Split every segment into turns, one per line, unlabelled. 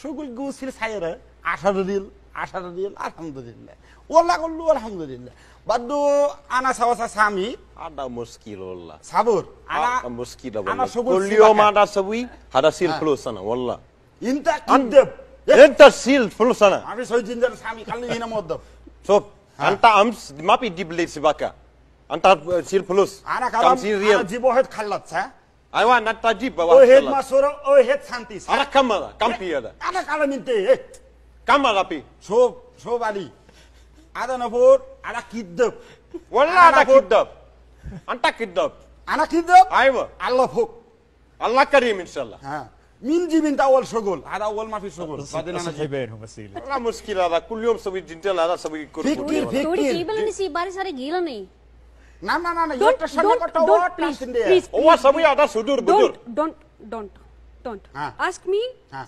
শুকুল সাইরা আশারুল আশারুল আলহামদুলিল্লাহ ওলা করলু আলহামদুলিল্লাহ বাদু আনা সাওয়াসা সামি আডা মুশকিল ওল্লা সাবুর আনা মুশকিল আনা কুল্লিও মাডা সবুই হাদা সিল হ্যাঁ। ফলুসানা ওল্লা ইনতা কিদব ইনতা সিল ফলুসানা আমি সইজিন্দার সামি কালনি হিনা মদ্দব সব হ্যাঁ। আনতা আমস মাপি দিবলে সিবাকা আনতা সিল ফলুস আনা কাম সিল হ্যাঁ ايوان انت تجيب بوا او هيد مسوره او هيد سانتيس انا كم هذا كم في هذا انا قال من تي كم هذا بي شوف شوف علي هذا نفور انا كذب ولا انا كذب انت كذب انا كذب ايوه الله فوق الله كريم ان شاء الله ها مين جيب انت اول شغل هذا اول ما في شغل بعدين انا جيبينهم وسيله والله مشكله هذا كل يوم سوي جنتل هذا سوي كركر فكر فكر جيب لنا سي باري ساري Don't, don't, don't, don't please, please, Don't, don't, don't, don't. Ask me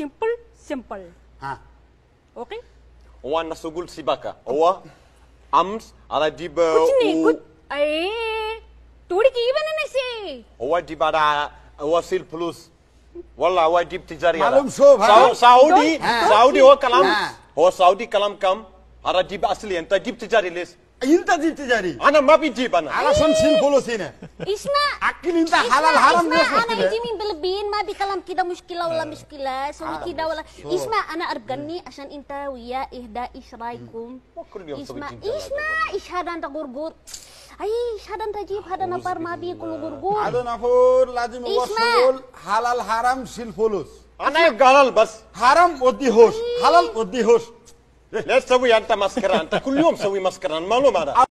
simple, simple. Okay? Owa nasugul sibaka. Owa ams ala diba Kuchne, ay, todi ki even ne se. Owa diba da, owa sil plus. wala owa dib tijari Malum so, Saudi, Saudi ho kalam, ho Saudi kalam kam. انا اجيب اصلي انت جبت تجاري ليش انت جبت تجاري انا ما بجيب انا علشان شيل فلوس هنا اسمع اكل انت حلال حرام اسمع انا يجي من بالبين ما بكلام كده مشكله ولا مشكله سوي كده ولا اسمع انا ارجعني عشان انت ويا اهداء ايش رايكم اسمع اسمع ايش هذا انت غرغر اي شهادة تجيب هذا نفر ما بياكل غرغور هذا نفر لازم يوصل حلال حرام شيل فلوس انا قلال بس حرام ودي هوش حلال ودي هوش لا تسوي انت مسكره انت كل يوم سوي مسكره مالو معناها